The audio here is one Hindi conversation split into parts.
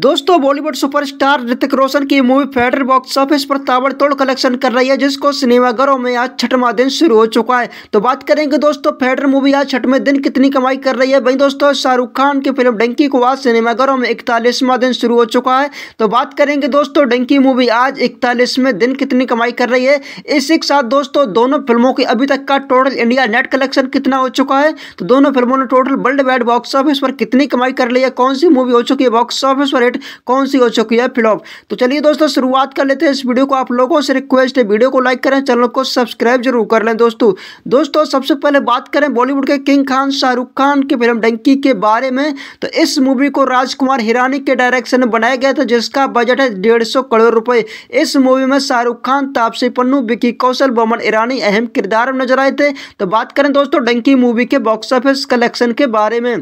दोस्तों बॉलीवुड सुपरस्टार ऋतिक रोशन की मूवी फेडर बॉक्स ऑफिस पर ताबड़तोड़ कलेक्शन कर रही है जिसको सिनेमाघरों में आज छठवा दिन शुरू हो चुका है तो बात करेंगे दोस्तों फेडर मूवी आज छठवें दिन कितनी कमाई कर रही है वहीं दोस्तों शाहरुख खान की फिल्म डंकी को आज सिनेमाघरों में इकतालीसवां दिन शुरू हो चुका है तो बात करेंगे दोस्तों डंकी मूवी आज इकतालीसवें दिन कितनी कमाई कर रही है इसी के साथ दोस्तों दोनों फिल्मों की अभी तक का टोटल इंडिया नेट कलेक्शन कितना हो चुका है तो दोनों फिल्मों ने total world wide box office पर कितनी कमाई कर ली है कौन सी मूवी हो चुकी है बॉक्स ऑफिस पर रेट कौन सी हो चुकी है फ्लॉप तो चलिए दोस्तों शुरुआत कर लेते हैं इस वीडियो को आप लोगों से रिक्वेस्ट है वीडियो को लाइक करें चैनल को सब्सक्राइब जरूर कर लें दोस्तों दोस्तों सबसे पहले बात करें बॉलीवुड के किंग खान शाहरुख खान की फिल्म डंकी के बारे में तो इस मूवी को राजकुमार हिरानी के डायरेक्शन में बनाया गया था जिसका बजट है डेढ़ करोड़ रुपए इस मूवी में शाहरुख खान तापसी पन्नू विकी कौशल बमन ईरानी अहम किरदार नजर आए थे तो बात करें दोस्तों डंकी मूवी के बॉक्स ऑफिस कलेक्शन के बारे में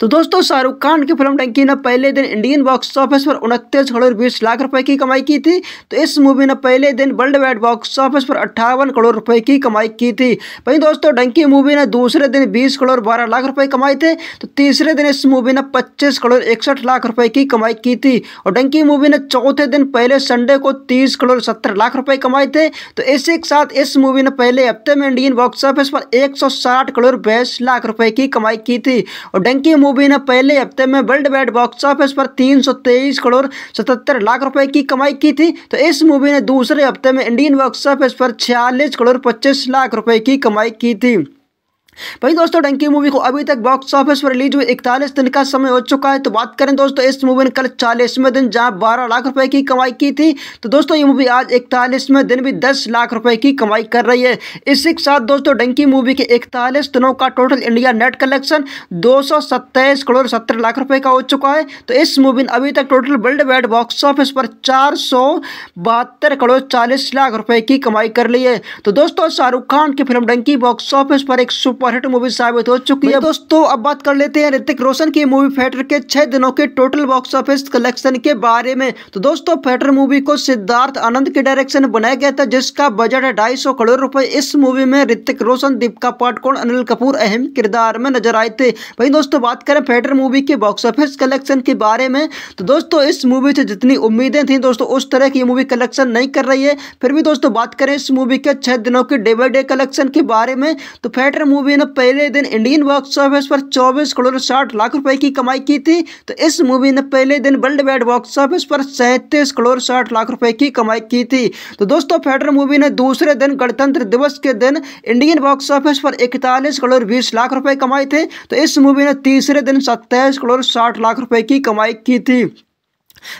तो दोस्तों शाहरुख खान की फिल्म डंकी ने पहले दिन इंडियन बॉक्स ऑफिस पर उनतीस करोड़ बीस लाख रुपए की कमाई की थी तो इस मूवी ने पहले दिन वर्ल्ड वाइड बॉक्स ऑफिस पर अट्ठावन करोड़ रुपए की कमाई की थी वहीं दोस्तों डंकी मूवी ने दूसरे दिन बीस करोड़ बारह लाख रुपए कमाए थे तो तीसरे दिन इस मूवी ने पच्चीस करोड़ इकसठ लाख रुपए की कमाई की थी और डंकी मूवी ने चौथे दिन पहले संडे को तीस करोड़ सत्तर लाख रुपए कमाए थे तो इसी के साथ इस मूवी ने पहले हफ्ते में इंडियन बॉक्स ऑफिस पर एक करोड़ बयास लाख रुपए की कमाई की थी और डंकी की मूवी ने पहले हफ्ते में वर्ल्ड वाइड बॉक्स ऑफिस पर तीन करोड़ सतहत्तर लाख रुपए की कमाई की थी तो इस मूवी ने दूसरे हफ्ते में इंडियन बॉक्स ऑफिस पर छियालीस करोड़ पच्चीस लाख रुपए की कमाई की थी भाई दोस्तों डंकी मूवी को अभी तक बॉक्स ऑफिस पर रिलीज हुए इकतालीस दिन का समय हो चुका है तो बात करें दोस्तों इस मूवी ने कल चालीसवें दिन जहां बारह लाख रुपए की कमाई की थी तो दोस्तों ये मूवी आज इकतालीसवें दिन भी दस लाख रुपए की कमाई कर रही है इसी के साथ दोस्तों डंकी मूवी के इकतालीस दिनों का टोटल इंडिया नेट कलेक्शन दो करोड़ सत्तर लाख रुपये का हो चुका है तो इस मूवी ने अभी तक total world wide box office पर चार करोड़ चालीस लाख रुपये की कमाई कर ली है तो दोस्तों शाहरुख खान की फिल्म डंकी बॉक्स ऑफिस पर एक सुपर सुपर मूवी साबित हो चुकी है दोस्तों अब बात कर लेते हैं ऋतिक रोशन की मूवी फेटर के छह दिनों के टोटल बॉक्स ऑफिस कलेक्शन के बारे में तो दोस्तों फेटर मूवी को सिद्धार्थ आनंद के डायरेक्शन बनाया गया था जिसका बजट है ढाई करोड़ रुपए इस मूवी में ऋतिक रोशन दीपिका पाटकोण अनिल कपूर अहम किरदार में नजर आए थे वही दोस्तों बात करें फेटर मूवी के बॉक्स ऑफिस कलेक्शन के बारे में तो दोस्तों इस मूवी से जितनी उम्मीदें थी दोस्तों उस तरह की मूवी कलेक्शन नहीं कर रही है फिर भी दोस्तों बात करें इस मूवी के छह दिनों के डे बाई डे कलेक्शन के बारे में तो फेटर मूवी ने पहले दिन इंडियन बॉक्स ऑफिस पर 24 करोड़ साठ लाख रुपए की कमाई की थी तो इस मूवी ने पहले दिन वर्ल्ड वाइड बॉक्स ऑफिस पर सैंतीस करोड़ साठ लाख रुपए की कमाई की थी तो दोस्तों फेडरल मूवी ने दूसरे दिन गणतंत्र दिवस के दिन इंडियन बॉक्स ऑफिस पर इकतालीस करोड़ बीस लाख रुपए कमाए थे तो इस मूवी ने तीसरे दिन सत्ताईस करोड़ साठ लाख रुपए की कमाई की थी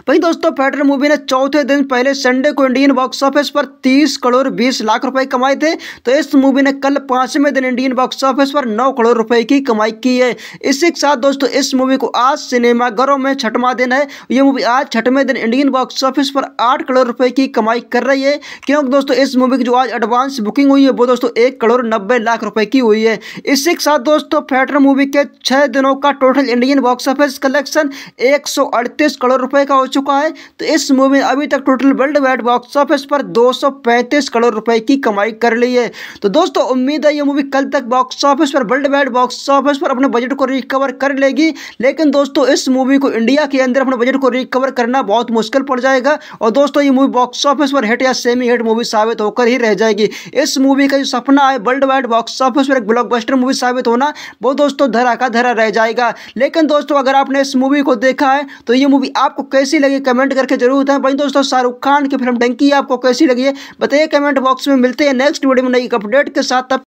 वहीं दोस्तों फैटर मूवी ने चौथे दिन पहले संडे को इंडियन बॉक्स ऑफिस पर 30 करोड़ 20 लाख रुपए कमाए थे तो इस मूवी ने कल पांचवें दिन इंडियन बॉक्स ऑफिस पर 9 करोड़ रुपए की कमाई की है इसी के साथ दोस्तों इस मूवी को आज घरों में छठवा दिन है ये मूवी आज छठवें दिन इंडियन बॉक्स ऑफिस पर आठ करोड़ रुपए की कमाई कर रही है क्योंकि दोस्तों इस मूवी की जो आज एडवांस बुकिंग हुई है वो दोस्तों एक करोड़ नब्बे लाख रुपए की हुई है इसी के साथ दोस्तों फैटर मूवी के छह दिनों का total Indian box office collection एक करोड़ रुपए का हो चुका है तो इस मूवी ने अभी तक total world wide box office पर 235 करोड़ रुपए की कमाई कर ली है तो दोस्तों उम्मीद है ये मूवी कल तक बॉक्स ऑफिस पर वर्ल्ड वाइड बॉक्स ऑफिस पर अपने बजट को रिकवर कर लेगी लेकिन दोस्तों इस मूवी को इंडिया के अंदर अपने बजट को रिकवर करना बहुत मुश्किल पड़ जाएगा और दोस्तों ये मूवी बॉक्स ऑफिस पर हिट या सेमी हिट मूवी साबित होकर ही रह जाएगी इस मूवी का जो सपना है वर्ल्ड वाइड बॉक्स ऑफिस पर एक ब्लॉकबस्टर मूवी साबित होना वो दोस्तों धरा का धरा रह जाएगा लेकिन दोस्तों अगर आपने इस मूवी को देखा है तो ये मूवी आपको कैसी लगी कमेंट करके जरूर बताएं भाई दोस्तों शाहरुख खान की फिल्म डंकी आपको कैसी लगी है बताइए कमेंट बॉक्स में मिलते हैं नेक्स्ट वीडियो में नई अपडेट के साथ तब